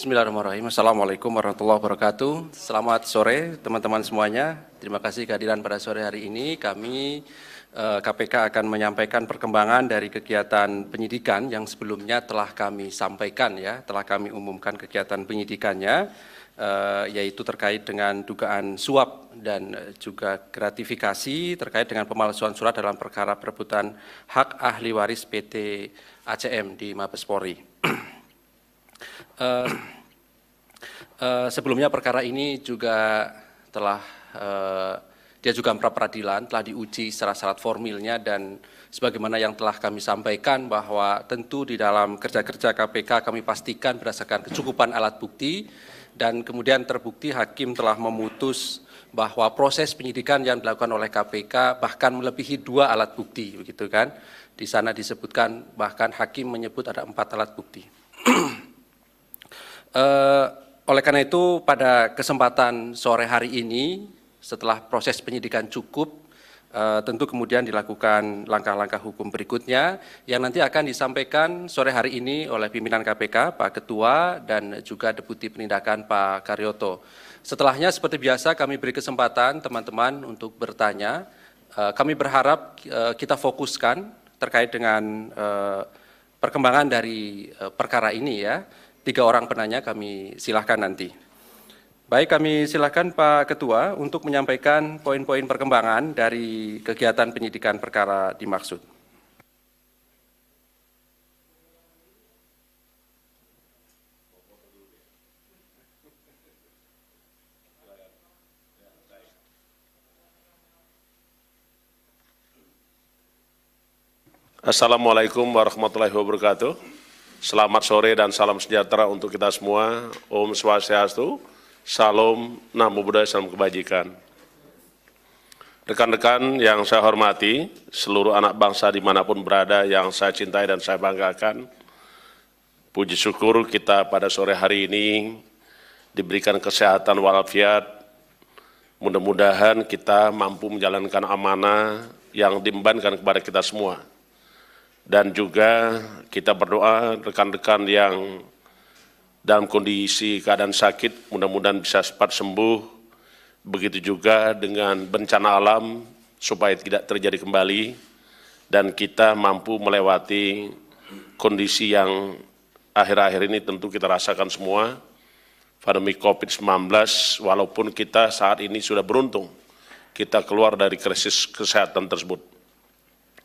Bismillahirrahmanirrahim. Assalamualaikum warahmatullahi wabarakatuh. Selamat sore teman-teman semuanya. Terima kasih kehadiran pada sore hari ini. Kami KPK eh, akan menyampaikan perkembangan dari kegiatan penyidikan yang sebelumnya telah kami sampaikan ya, telah kami umumkan kegiatan penyidikannya eh, yaitu terkait dengan dugaan suap dan juga gratifikasi terkait dengan pemalsuan surat dalam perkara perebutan hak ahli waris PT ACM di Mabes Polri. Eh, Eh, sebelumnya perkara ini juga telah uh, dia juga pra peradilan telah diuji secara syarat formilnya dan sebagaimana yang telah kami sampaikan bahwa tentu di dalam kerja-kerja KPK kami pastikan berdasarkan kecukupan alat bukti dan kemudian terbukti hakim telah memutus bahwa proses penyidikan yang dilakukan oleh KPK bahkan melebihi dua alat bukti begitu kan di sana disebutkan bahkan hakim menyebut ada empat alat bukti eh, oleh karena itu, pada kesempatan sore hari ini, setelah proses penyidikan cukup, eh, tentu kemudian dilakukan langkah-langkah hukum berikutnya yang nanti akan disampaikan sore hari ini oleh pimpinan KPK, Pak Ketua, dan juga Deputi Penindakan Pak Karyoto. Setelahnya seperti biasa kami beri kesempatan teman-teman untuk bertanya. Eh, kami berharap eh, kita fokuskan terkait dengan perkembangan dari perkara ini ya tiga orang penanya kami silahkan nanti. Baik, kami silahkan Pak Ketua untuk menyampaikan poin-poin perkembangan dari kegiatan penyidikan perkara dimaksud. Assalamualaikum warahmatullahi wabarakatuh. Selamat sore dan salam sejahtera untuk kita semua. Om Swastiastu, Salam, Namo Buddhaya, Salam Kebajikan. Rekan-rekan yang saya hormati, seluruh anak bangsa dimanapun berada yang saya cintai dan saya banggakan, puji syukur kita pada sore hari ini diberikan kesehatan walafiat, mudah-mudahan kita mampu menjalankan amanah yang dimbankan kepada kita semua dan juga kita berdoa rekan-rekan yang dalam kondisi keadaan sakit mudah-mudahan bisa cepat sembuh. Begitu juga dengan bencana alam supaya tidak terjadi kembali dan kita mampu melewati kondisi yang akhir-akhir ini tentu kita rasakan semua pandemi COVID-19 walaupun kita saat ini sudah beruntung kita keluar dari krisis kesehatan tersebut.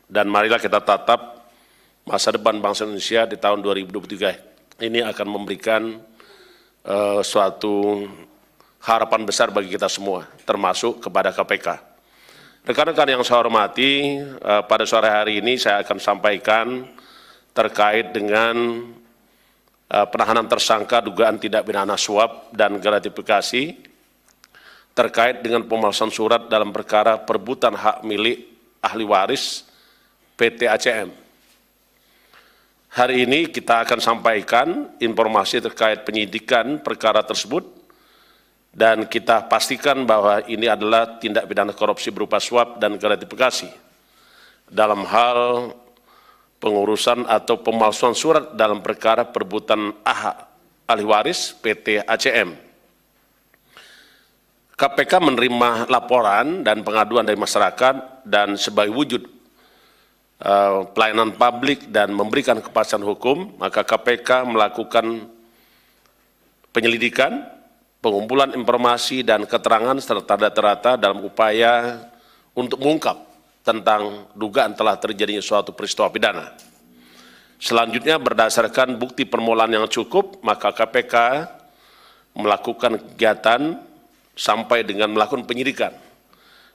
Dan marilah kita tatap masa depan bangsa Indonesia di tahun 2023 ini akan memberikan uh, suatu harapan besar bagi kita semua, termasuk kepada KPK. Rekan-rekan yang saya hormati, uh, pada sore hari ini saya akan sampaikan terkait dengan uh, penahanan tersangka dugaan tidak pidana suap dan gratifikasi terkait dengan pemalsuan surat dalam perkara perbutan hak milik ahli waris PT ACM Hari ini kita akan sampaikan informasi terkait penyidikan perkara tersebut dan kita pastikan bahwa ini adalah tindak pidana korupsi berupa suap dan gratifikasi dalam hal pengurusan atau pemalsuan surat dalam perkara perbutan AHA ahli waris PT ACM. KPK menerima laporan dan pengaduan dari masyarakat dan sebagai wujud Eh, pelayanan publik dan memberikan kepastian hukum, maka KPK melakukan penyelidikan, pengumpulan informasi dan keterangan serta data-data dalam upaya untuk mengungkap tentang dugaan telah terjadinya suatu peristiwa pidana. Selanjutnya berdasarkan bukti permulaan yang cukup, maka KPK melakukan kegiatan sampai dengan melakukan penyidikan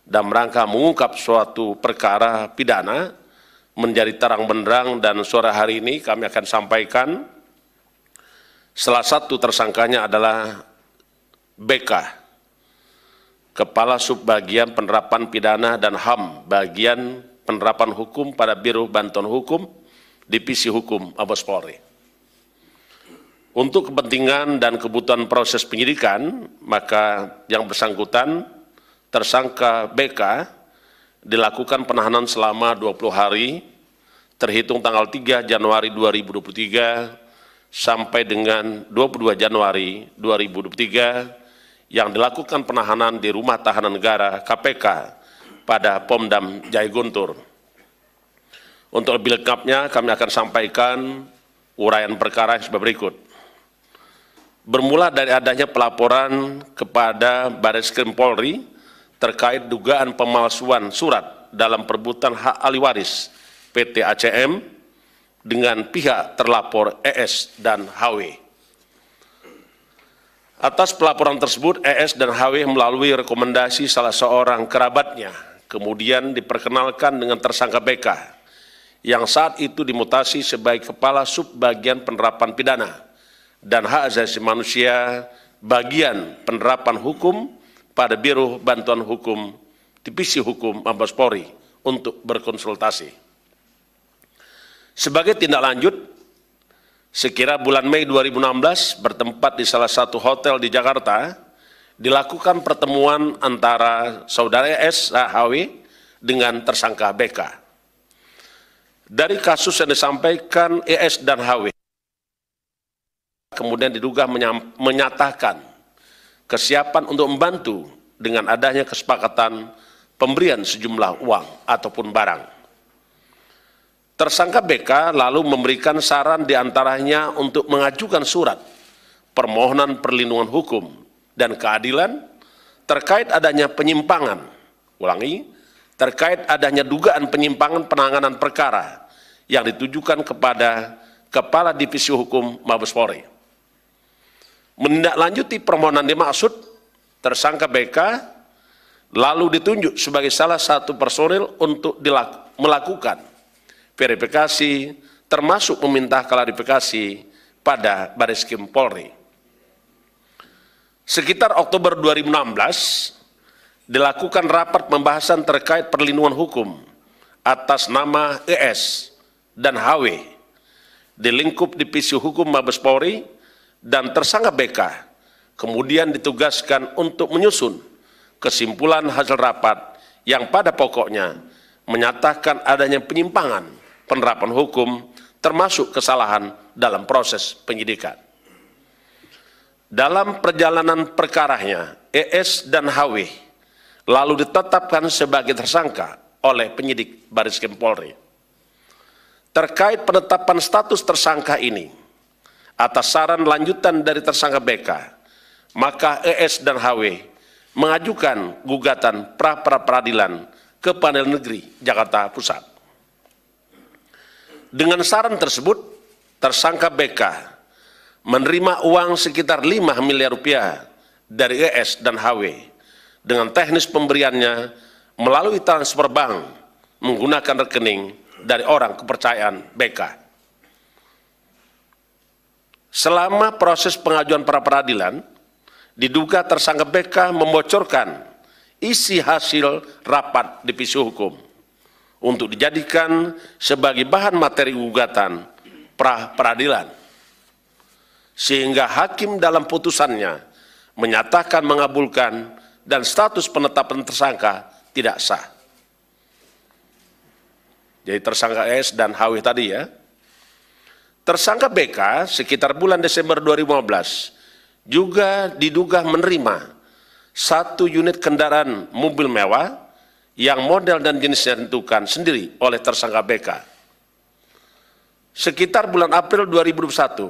dan rangka mengungkap suatu perkara pidana menjadi terang benderang dan sore hari ini kami akan sampaikan salah satu tersangkanya adalah BK, Kepala Subbagian Penerapan Pidana dan HAM, bagian penerapan hukum pada Biro Bantuan Hukum, Divisi Hukum Abos Polri. Untuk kepentingan dan kebutuhan proses penyidikan, maka yang bersangkutan tersangka BK dilakukan penahanan selama 20 hari terhitung tanggal 3 Januari 2023 sampai dengan 22 Januari 2023 yang dilakukan penahanan di Rumah Tahanan Negara KPK pada Pomdam Jayaguntur. Untuk lebih lengkapnya kami akan sampaikan uraian perkara yang sebagai berikut. Bermula dari adanya pelaporan kepada Baris Krim Polri terkait dugaan pemalsuan surat dalam perbutan hak ahli waris PT ACM dengan pihak terlapor ES dan HW. Atas pelaporan tersebut, ES dan HW melalui rekomendasi salah seorang kerabatnya, kemudian diperkenalkan dengan tersangka BK, yang saat itu dimutasi sebagai Kepala Subbagian Penerapan Pidana dan Hak Asasi Manusia bagian penerapan hukum pada Biro Bantuan Hukum Divisi Hukum Mabes Polri untuk berkonsultasi. Sebagai tindak lanjut, sekira bulan Mei 2016 bertempat di salah satu hotel di Jakarta, dilakukan pertemuan antara saudara S HW dengan tersangka BK. Dari kasus yang disampaikan ES dan HW, kemudian diduga menyatakan kesiapan untuk membantu dengan adanya kesepakatan pemberian sejumlah uang ataupun barang. Tersangka BK lalu memberikan saran diantaranya untuk mengajukan surat permohonan perlindungan hukum dan keadilan terkait adanya penyimpangan, ulangi, terkait adanya dugaan penyimpangan penanganan perkara yang ditujukan kepada Kepala Divisi Hukum Mabes Polri. Menindaklanjuti permohonan dimaksud, tersangka BK lalu ditunjuk sebagai salah satu personil untuk dilaku, melakukan verifikasi termasuk meminta klarifikasi pada Baris krim Polri. Sekitar Oktober 2016, dilakukan rapat pembahasan terkait perlindungan hukum atas nama ES dan HW di lingkup Divisi Hukum Mabes Polri dan tersangka BK kemudian ditugaskan untuk menyusun kesimpulan hasil rapat yang pada pokoknya menyatakan adanya penyimpangan penerapan hukum termasuk kesalahan dalam proses penyidikan. Dalam perjalanan perkaranya, ES dan HW lalu ditetapkan sebagai tersangka oleh penyidik Baris Krim Polri. Terkait penetapan status tersangka ini, atas saran lanjutan dari tersangka BK, maka ES dan HW mengajukan gugatan pra-peradilan ke panel Negeri Jakarta Pusat. Dengan saran tersebut, tersangka BK menerima uang sekitar 5 miliar rupiah dari ES dan HW dengan teknis pemberiannya melalui transfer bank menggunakan rekening dari orang kepercayaan BK. Selama proses pengajuan pra peradilan, diduga tersangka BK membocorkan isi hasil rapat divisi hukum untuk dijadikan sebagai bahan materi gugatan pra peradilan. Sehingga hakim dalam putusannya menyatakan mengabulkan dan status penetapan tersangka tidak sah. Jadi tersangka S dan HW tadi ya, Tersangka BK sekitar bulan Desember 2015 juga diduga menerima satu unit kendaraan mobil mewah yang model dan jenisnya ditentukan sendiri oleh tersangka BK. Sekitar bulan April 2021,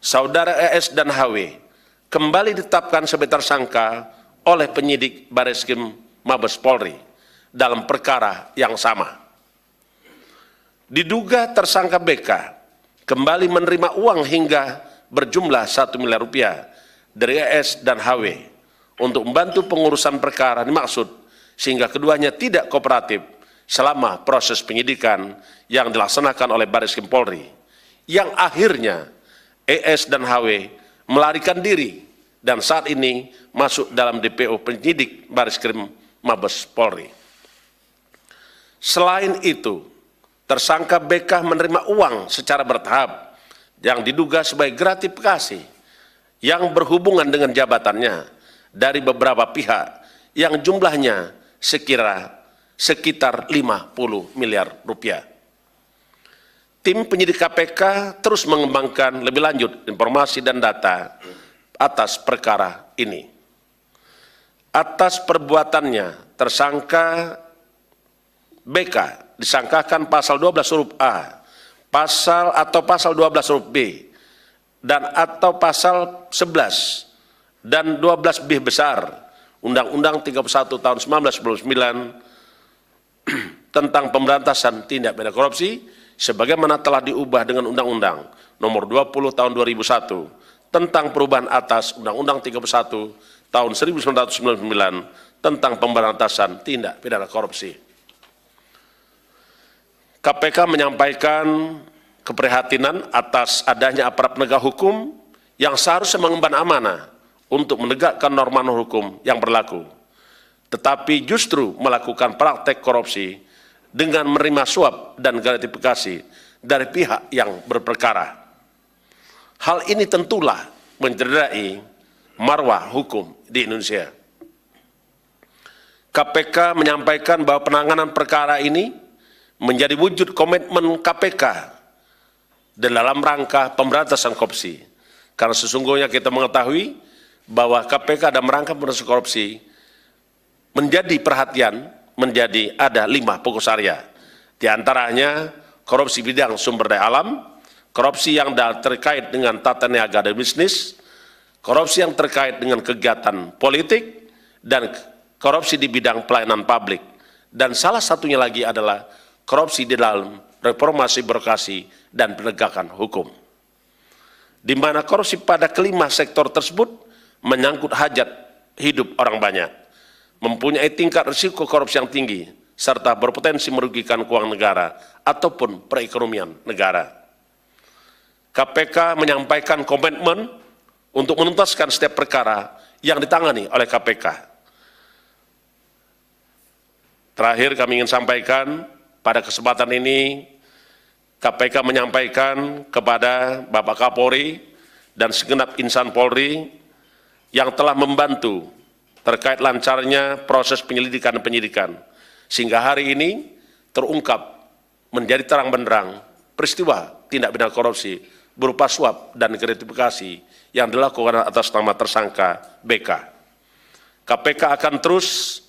saudara ES dan HW kembali ditetapkan sebagai tersangka oleh penyidik Bareskrim Mabes Polri dalam perkara yang sama. Diduga tersangka BK kembali menerima uang hingga berjumlah 1 miliar rupiah dari ES dan HW untuk membantu pengurusan perkara dimaksud sehingga keduanya tidak kooperatif selama proses penyidikan yang dilaksanakan oleh Baris Krim Polri yang akhirnya ES dan HW melarikan diri dan saat ini masuk dalam DPO penyidik Baris Krim Mabes Polri. Selain itu, tersangka BK menerima uang secara bertahap yang diduga sebagai gratifikasi yang berhubungan dengan jabatannya dari beberapa pihak yang jumlahnya sekira sekitar 50 miliar rupiah. Tim penyidik KPK terus mengembangkan lebih lanjut informasi dan data atas perkara ini. Atas perbuatannya, tersangka BK disangkakan pasal 12 huruf A, pasal atau pasal 12 huruf B, dan atau pasal 11 dan 12 B besar Undang-Undang 31 tahun 1999 tentang pemberantasan tindak pidana korupsi sebagaimana telah diubah dengan Undang-Undang nomor 20 tahun 2001 tentang perubahan atas Undang-Undang 31 tahun 1999 tentang pemberantasan tindak pidana korupsi. KPK menyampaikan keprihatinan atas adanya aparat penegak hukum yang seharusnya mengemban amanah untuk menegakkan norma hukum yang berlaku, tetapi justru melakukan praktek korupsi dengan menerima suap dan gratifikasi dari pihak yang berperkara. Hal ini tentulah mencederai marwah hukum di Indonesia. KPK menyampaikan bahwa penanganan perkara ini menjadi wujud komitmen KPK dalam rangka pemberantasan korupsi. Karena sesungguhnya kita mengetahui bahwa KPK dalam rangka pemberantasan korupsi menjadi perhatian, menjadi ada lima fokus area. Di antaranya korupsi bidang sumber daya alam, korupsi yang terkait dengan tata niaga dan bisnis, korupsi yang terkait dengan kegiatan politik, dan korupsi di bidang pelayanan publik. Dan salah satunya lagi adalah korupsi di dalam reformasi birokrasi dan penegakan hukum. Di mana korupsi pada kelima sektor tersebut menyangkut hajat hidup orang banyak, mempunyai tingkat risiko korupsi yang tinggi, serta berpotensi merugikan keuangan negara ataupun perekonomian negara. KPK menyampaikan komitmen untuk menuntaskan setiap perkara yang ditangani oleh KPK. Terakhir kami ingin sampaikan pada kesempatan ini, KPK menyampaikan kepada Bapak Kapolri dan segenap insan Polri yang telah membantu terkait lancarnya proses penyelidikan dan penyidikan. Sehingga hari ini terungkap menjadi terang benderang peristiwa tindak pidana korupsi berupa suap dan gratifikasi yang dilakukan atas nama tersangka BK. KPK akan terus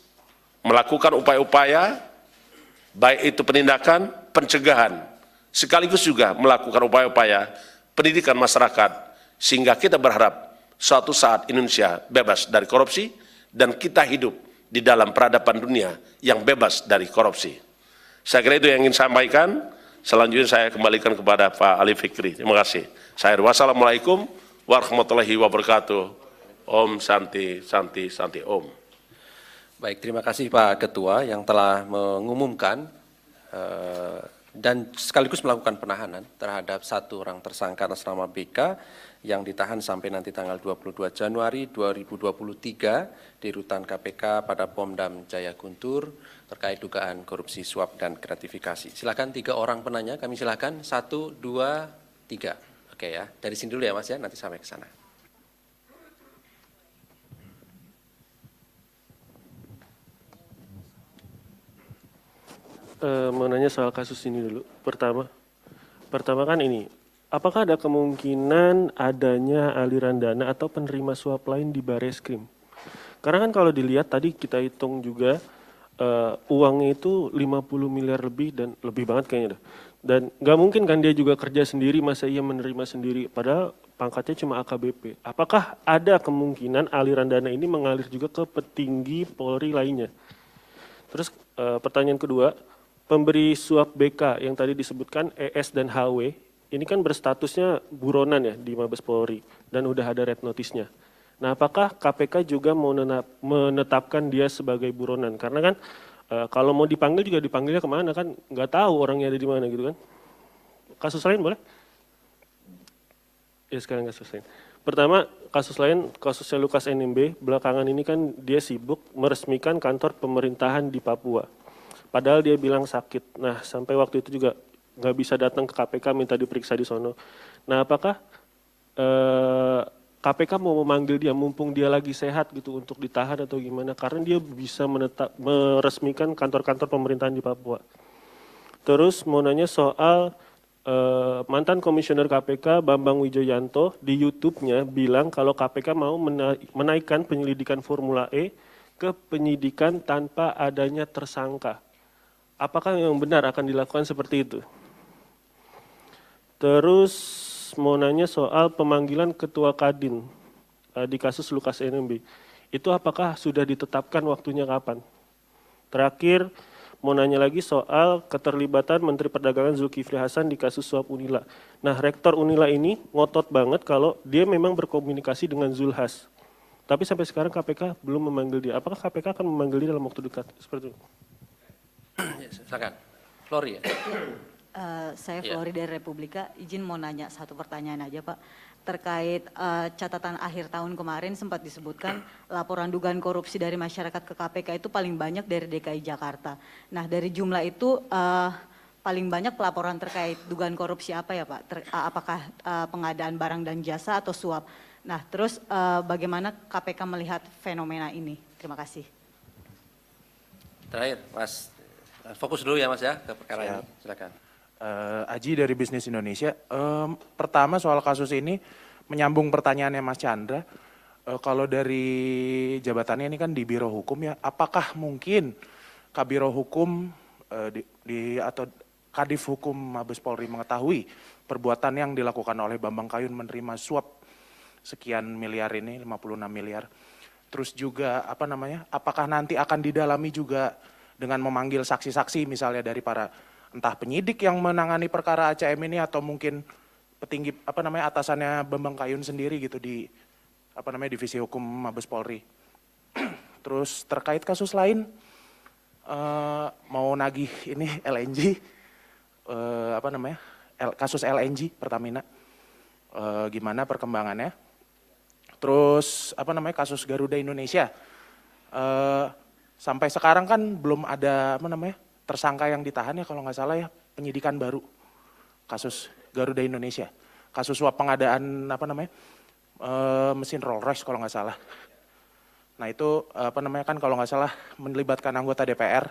melakukan upaya-upaya baik itu penindakan, pencegahan, sekaligus juga melakukan upaya-upaya pendidikan masyarakat sehingga kita berharap suatu saat Indonesia bebas dari korupsi dan kita hidup di dalam peradaban dunia yang bebas dari korupsi. Saya kira itu yang ingin sampaikan. Selanjutnya saya kembalikan kepada Pak Ali Fikri. Terima kasih. Saya wassalamualaikum warahmatullahi wabarakatuh. Om Santi, Santi, Santi, Om. Baik, terima kasih Pak Ketua yang telah mengumumkan eh, dan sekaligus melakukan penahanan terhadap satu orang tersangka atas nama BK yang ditahan sampai nanti tanggal 22 Januari 2023 di rutan KPK pada Pomdam Jaya Guntur terkait dugaan korupsi suap dan gratifikasi. Silakan tiga orang penanya, kami silakan satu, dua, tiga. Oke ya, dari sini dulu ya Mas ya, nanti sampai ke sana. uh, soal kasus ini dulu. Pertama, pertama kan ini, apakah ada kemungkinan adanya aliran dana atau penerima suap lain di Baris Krim? Karena kan kalau dilihat tadi kita hitung juga uh, uangnya itu 50 miliar lebih dan lebih banget kayaknya dah. Dan nggak mungkin kan dia juga kerja sendiri, masa ia menerima sendiri, padahal pangkatnya cuma AKBP. Apakah ada kemungkinan aliran dana ini mengalir juga ke petinggi Polri lainnya? Terus uh, pertanyaan kedua, pemberi suap BK yang tadi disebutkan ES dan HW ini kan berstatusnya buronan ya di Mabes Polri dan udah ada red notice-nya. Nah, apakah KPK juga mau menetapkan dia sebagai buronan? Karena kan e, kalau mau dipanggil juga dipanggilnya kemana kan nggak tahu orangnya ada di mana gitu kan. Kasus lain boleh? Ya sekarang kasus lain. Pertama, kasus lain, kasusnya Lukas NMB, belakangan ini kan dia sibuk meresmikan kantor pemerintahan di Papua Padahal dia bilang sakit. Nah, sampai waktu itu juga nggak bisa datang ke KPK minta diperiksa di sono. Nah, apakah eh, KPK mau memanggil dia mumpung dia lagi sehat gitu untuk ditahan atau gimana? Karena dia bisa menetap, meresmikan kantor-kantor pemerintahan di Papua. Terus mau nanya soal eh, mantan komisioner KPK Bambang Wijoyanto di YouTube-nya bilang kalau KPK mau menaikkan penyelidikan Formula E ke penyidikan tanpa adanya tersangka apakah yang benar akan dilakukan seperti itu? Terus mau nanya soal pemanggilan ketua Kadin uh, di kasus Lukas NMB. Itu apakah sudah ditetapkan waktunya kapan? Terakhir, mau nanya lagi soal keterlibatan Menteri Perdagangan Zulkifli Hasan di kasus suap Unila. Nah, Rektor Unila ini ngotot banget kalau dia memang berkomunikasi dengan Zulhas. Tapi sampai sekarang KPK belum memanggil dia. Apakah KPK akan memanggil dia dalam waktu dekat? Seperti itu. Iya, Silakan. Flori ya. Uh, saya iya. Flori yeah. dari Republika, izin mau nanya satu pertanyaan aja Pak. Terkait uh, catatan akhir tahun kemarin sempat disebutkan laporan dugaan korupsi dari masyarakat ke KPK itu paling banyak dari DKI Jakarta. Nah dari jumlah itu uh, paling banyak pelaporan terkait dugaan korupsi apa ya Pak? Ter, uh, apakah uh, pengadaan barang dan jasa atau suap? Nah terus uh, bagaimana KPK melihat fenomena ini? Terima kasih. Terakhir Mas Eh, fokus dulu ya Mas ya ke perkara Siap. ini. Silakan. Uh, Aji dari Bisnis Indonesia. Um, pertama soal kasus ini menyambung pertanyaannya Mas Chandra. Uh, kalau dari jabatannya ini kan di Biro Hukum ya, apakah mungkin Kabiro Hukum uh, di, di atau Kadif Hukum Mabes Polri mengetahui perbuatan yang dilakukan oleh Bambang Kayun menerima suap sekian miliar ini 56 miliar. Terus juga apa namanya? Apakah nanti akan didalami juga dengan memanggil saksi-saksi misalnya dari para entah penyidik yang menangani perkara ACM ini atau mungkin petinggi apa namanya atasannya Bambang Kayun sendiri gitu di apa namanya divisi hukum Mabes Polri. Terus terkait kasus lain uh, mau nagih ini LNG uh, eh, apa namanya L, kasus LNG Pertamina uh, gimana perkembangannya? Terus apa namanya kasus Garuda Indonesia? Uh, sampai sekarang kan belum ada apa namanya tersangka yang ditahan ya kalau nggak salah ya penyidikan baru kasus Garuda Indonesia kasus suap pengadaan apa namanya e, mesin Rolls Royce kalau nggak salah nah itu apa namanya kan kalau nggak salah melibatkan anggota DPR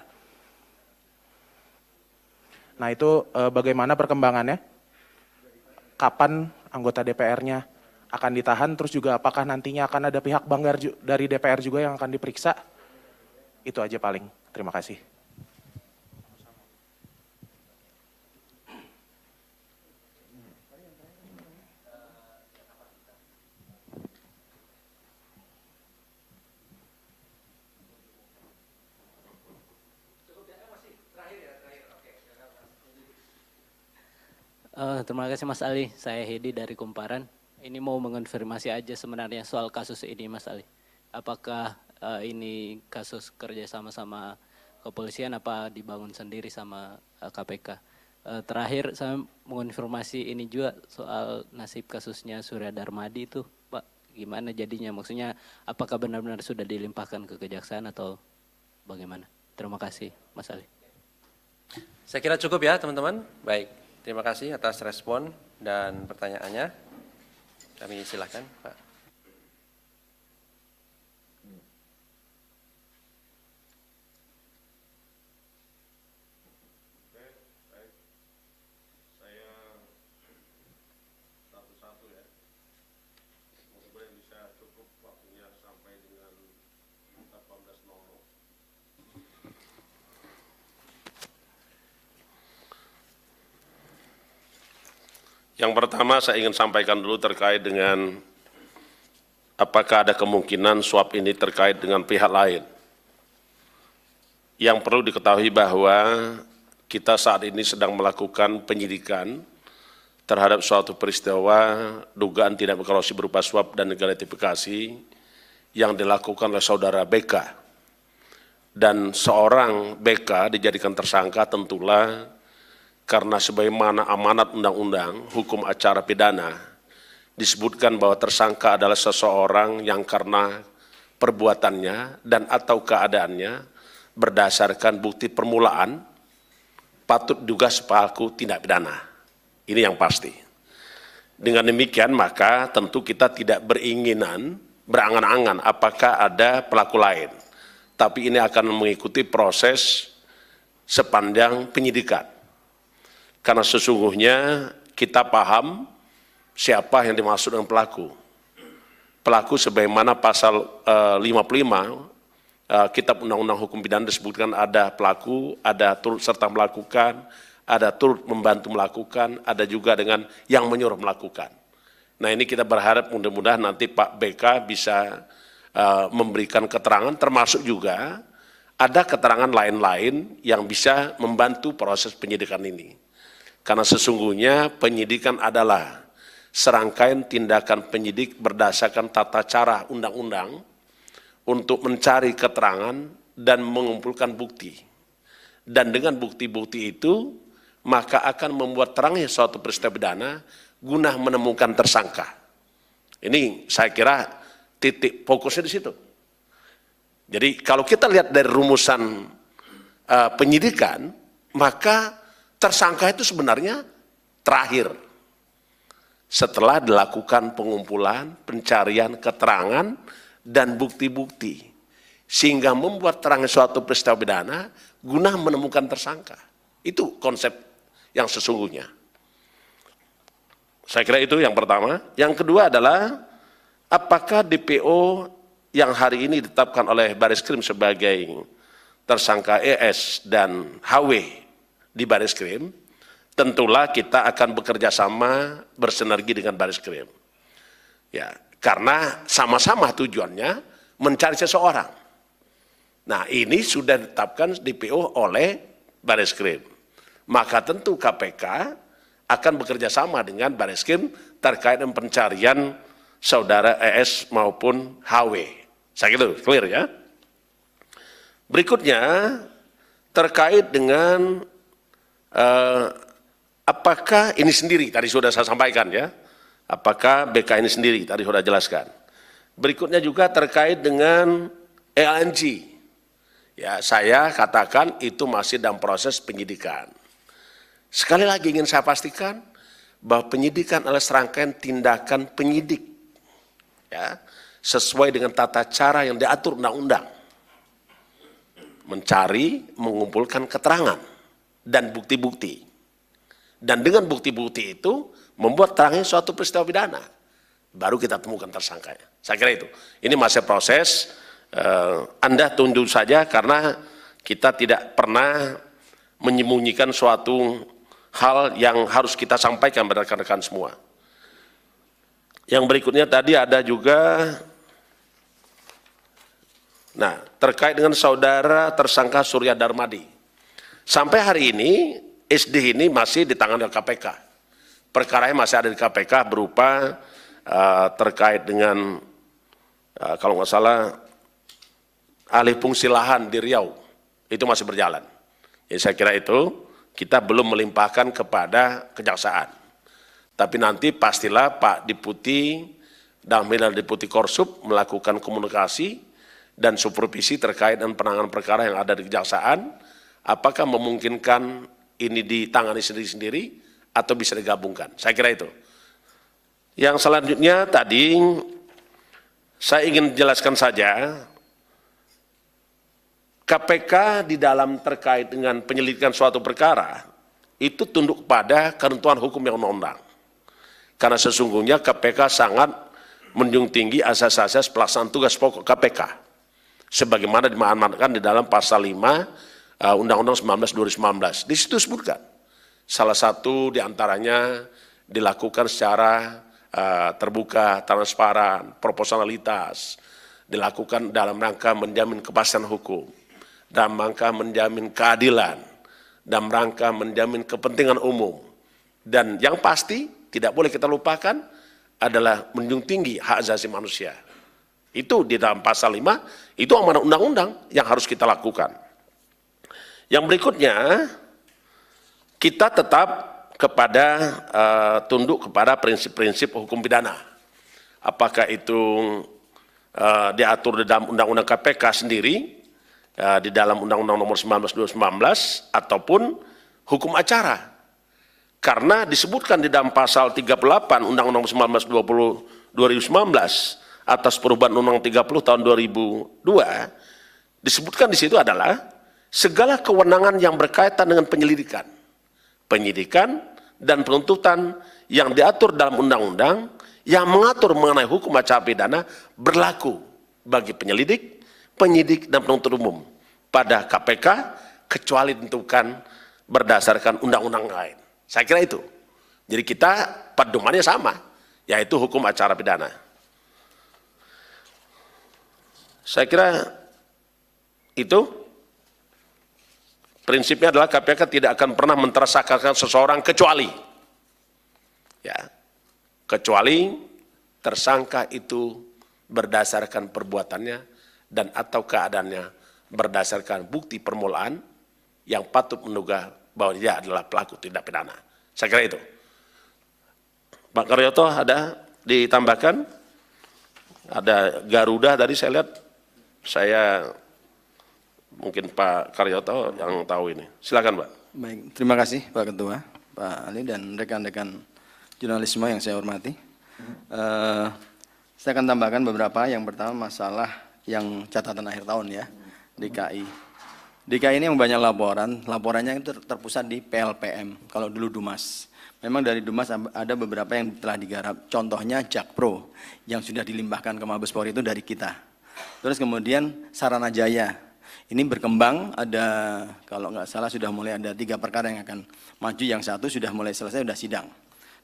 nah itu e, bagaimana perkembangannya kapan anggota DPR-nya akan ditahan terus juga apakah nantinya akan ada pihak banggar dari DPR juga yang akan diperiksa itu aja paling. Terima kasih. Uh, terima kasih Mas Ali, saya Hedi dari Kumparan. Ini mau mengonfirmasi aja sebenarnya soal kasus ini Mas Ali. Apakah uh, ini kasus kerja sama sama kepolisian apa dibangun sendiri sama uh, eh, KPK? Uh, eh, terakhir saya mengonfirmasi ini juga soal nasib kasusnya Surya Darmadi itu, Pak. Gimana jadinya? Maksudnya apakah benar-benar sudah dilimpahkan ke kejaksaan atau bagaimana? Terima kasih, Mas Ali. Saya kira cukup ya, teman-teman. Baik, terima kasih atas respon dan pertanyaannya. Kami silakan, Pak. Yang pertama saya ingin sampaikan dulu terkait dengan apakah ada kemungkinan suap ini terkait dengan pihak lain. Yang perlu diketahui bahwa kita saat ini sedang melakukan penyidikan terhadap suatu peristiwa dugaan tidak korupsi berupa suap dan gratifikasi yang dilakukan oleh saudara BK. Dan seorang BK dijadikan tersangka tentulah karena sebagaimana amanat undang-undang hukum acara pidana disebutkan bahwa tersangka adalah seseorang yang karena perbuatannya dan atau keadaannya berdasarkan bukti permulaan patut juga sepaku tindak pidana. Ini yang pasti. Dengan demikian maka tentu kita tidak beringinan berangan-angan apakah ada pelaku lain. Tapi ini akan mengikuti proses sepanjang penyidikan. Karena sesungguhnya kita paham siapa yang dimaksud dengan pelaku. Pelaku sebagaimana pasal 55 eh, e, eh, Kitab Undang-Undang Hukum Pidana disebutkan ada pelaku, ada turut serta melakukan, ada turut membantu melakukan, ada juga dengan yang menyuruh melakukan. Nah ini kita berharap mudah-mudahan nanti Pak BK bisa uh, memberikan keterangan termasuk juga ada keterangan lain-lain yang bisa membantu proses penyidikan ini. Karena sesungguhnya penyidikan adalah serangkaian tindakan penyidik berdasarkan tata cara undang-undang untuk mencari keterangan dan mengumpulkan bukti. Dan dengan bukti-bukti itu, maka akan membuat terangnya suatu peristiwa pidana guna menemukan tersangka. Ini saya kira titik fokusnya di situ. Jadi kalau kita lihat dari rumusan uh, penyidikan, maka tersangka itu sebenarnya terakhir. Setelah dilakukan pengumpulan, pencarian keterangan, dan bukti-bukti. Sehingga membuat terang suatu peristiwa pidana guna menemukan tersangka. Itu konsep yang sesungguhnya. Saya kira itu yang pertama. Yang kedua adalah apakah DPO yang hari ini ditetapkan oleh Baris Krim sebagai tersangka ES dan HW di Baris Krim, tentulah kita akan bekerja sama bersinergi dengan Baris Krim. Ya, karena sama-sama tujuannya mencari seseorang. Nah, ini sudah ditetapkan DPO oleh Baris Krim. Maka tentu KPK akan bekerja sama dengan Baris Krim terkait dengan pencarian saudara ES maupun HW. Saya gitu, clear ya. Berikutnya, terkait dengan eh, apakah ini sendiri, tadi sudah saya sampaikan ya, apakah BK ini sendiri, tadi sudah jelaskan. Berikutnya juga terkait dengan e LNG. Ya, saya katakan itu masih dalam proses penyidikan. Sekali lagi ingin saya pastikan bahwa penyidikan adalah serangkaian tindakan penyidik ya, sesuai dengan tata cara yang diatur undang-undang. Mencari, mengumpulkan keterangan dan bukti-bukti. Dan dengan bukti-bukti itu membuat terangnya suatu peristiwa pidana. Baru kita temukan tersangkanya. Saya kira itu. Ini masih proses. Eh, Anda tunduk saja karena kita tidak pernah menyembunyikan suatu hal yang harus kita sampaikan kepada rekan-rekan semua. Yang berikutnya tadi ada juga Nah, terkait dengan saudara tersangka Surya Darmadi. Sampai hari ini SD ini masih di tangan KPK. Perkaranya masih ada di KPK berupa uh, terkait dengan uh, kalau nggak salah alih fungsi lahan di Riau. Itu masih berjalan. Jadi saya kira itu kita belum melimpahkan kepada kejaksaan. Tapi nanti pastilah Pak Deputi Milal Deputi Korsup melakukan komunikasi dan supervisi terkait dengan penanganan perkara yang ada di kejaksaan, apakah memungkinkan ini ditangani sendiri-sendiri atau bisa digabungkan. Saya kira itu. Yang selanjutnya tadi saya ingin jelaskan saja KPK di dalam terkait dengan penyelidikan suatu perkara itu tunduk pada ketentuan hukum yang undang-undang. Karena sesungguhnya KPK sangat menjunjung tinggi asas-asas pelaksanaan tugas pokok KPK. Sebagaimana dimanatkan di dalam pasal 5 eh, Undang-Undang 19 2019. Di situ disebutkan Salah satu diantaranya dilakukan secara eh, terbuka, transparan, proporsionalitas, dilakukan dalam rangka menjamin kepastian hukum dalam rangka menjamin keadilan, dalam rangka menjamin kepentingan umum. Dan yang pasti tidak boleh kita lupakan adalah menjunjung tinggi hak asasi manusia. Itu di dalam pasal 5, itu amanah undang-undang yang harus kita lakukan. Yang berikutnya, kita tetap kepada uh, tunduk kepada prinsip-prinsip hukum pidana. Apakah itu uh, diatur di dalam undang-undang KPK sendiri Eh, di dalam Undang-Undang Nomor 19 2019 ataupun hukum acara. Karena disebutkan di dalam pasal 38 Undang-Undang 19 20 2019 atas perubahan undang 30 tahun 2002 disebutkan di situ adalah segala kewenangan yang berkaitan dengan penyelidikan, penyidikan dan penuntutan yang diatur dalam undang-undang yang mengatur mengenai hukum acara pidana berlaku bagi penyelidik, penyidik, dan penuntut umum pada KPK kecuali ditentukan berdasarkan undang-undang lain. Saya kira itu. Jadi kita pedomannya sama, yaitu hukum acara pidana. Saya kira itu prinsipnya adalah KPK tidak akan pernah mentersangkakan seseorang kecuali ya kecuali tersangka itu berdasarkan perbuatannya dan atau keadaannya berdasarkan bukti permulaan yang patut menduga bahwa dia adalah pelaku tindak pidana. Saya kira itu. Pak Karyoto ada ditambahkan, ada Garuda tadi saya lihat, saya mungkin Pak Karyoto yang tahu ini. Silakan Pak. Baik, terima kasih Pak Ketua, Pak Ali dan rekan-rekan jurnalis yang saya hormati. Uh, saya akan tambahkan beberapa. Yang pertama masalah yang catatan akhir tahun ya. DKI. DKI ini yang banyak laporan, laporannya itu terpusat di PLPM, kalau dulu Dumas. Memang dari Dumas ada beberapa yang telah digarap, contohnya Jakpro yang sudah dilimpahkan ke Mabes Polri itu dari kita. Terus kemudian Sarana Jaya, ini berkembang ada kalau nggak salah sudah mulai ada tiga perkara yang akan maju, yang satu sudah mulai selesai, sudah sidang.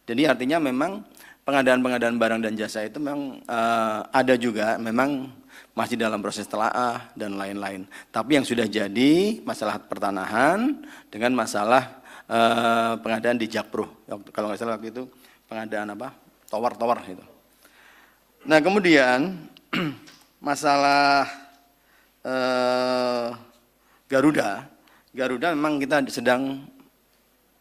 Jadi artinya memang pengadaan-pengadaan barang dan jasa itu memang uh, ada juga, memang masih dalam proses telaah dan lain-lain. Tapi yang sudah jadi masalah pertanahan dengan masalah eh, pengadaan di Jakpro. Kalau nggak salah waktu itu pengadaan apa? Tower-tower itu. Nah kemudian masalah eh, Garuda, Garuda memang kita sedang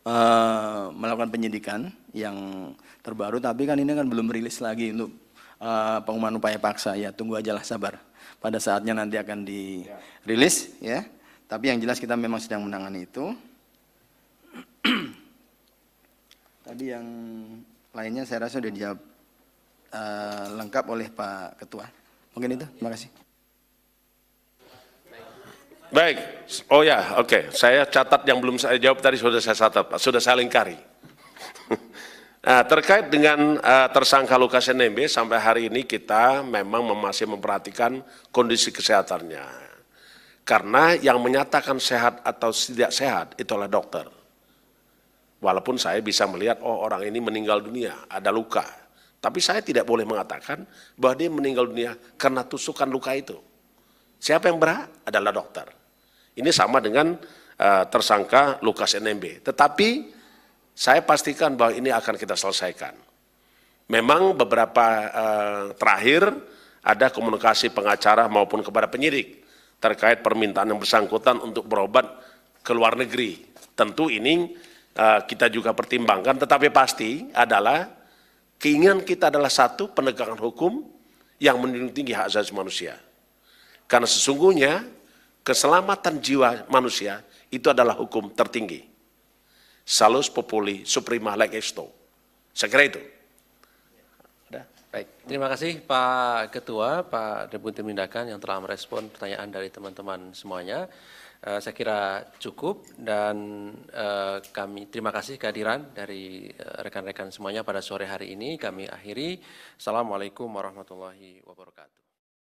eh, melakukan penyidikan yang terbaru, tapi kan ini kan belum rilis lagi untuk Eh, pengumuman upaya paksa. Ya tunggu lah sabar. Pada saatnya nanti akan dirilis ya. Tapi yang jelas kita memang sedang menangani itu. Tadi yang lainnya saya rasa sudah dijawab uh, lengkap oleh Pak Ketua. Mungkin itu, terima kasih. Baik, oh ya, oke. Okay. Saya catat yang belum saya jawab tadi sudah saya catat, sudah saya lingkari. Nah, terkait dengan uh, tersangka Lukas NMB sampai hari ini kita memang masih memperhatikan kondisi kesehatannya. Karena yang menyatakan sehat atau tidak sehat itulah dokter. Walaupun saya bisa melihat oh orang ini meninggal dunia, ada luka. Tapi saya tidak boleh mengatakan bahwa dia meninggal dunia karena tusukan luka itu. Siapa yang berhak? Adalah dokter. Ini sama dengan uh, tersangka Lukas NMB. Tetapi saya pastikan bahwa ini akan kita selesaikan. Memang beberapa eh, terakhir ada komunikasi pengacara maupun kepada penyidik terkait permintaan yang bersangkutan untuk berobat ke luar negeri. Tentu ini eh, kita juga pertimbangkan, tetapi pasti adalah keinginan kita adalah satu penegakan hukum yang menunjuk tinggi hak asasi manusia. Karena sesungguhnya keselamatan jiwa manusia itu adalah hukum tertinggi salus populi suprema lex esto. Saya kira itu. Baik, terima kasih Pak Ketua, Pak Deputi Mindakan yang telah merespon pertanyaan dari teman-teman semuanya. Uh, saya kira cukup dan uh, kami terima kasih kehadiran dari eh, rekan-rekan uh, semuanya pada sore hari ini. Kami akhiri. Assalamualaikum warahmatullahi wabarakatuh.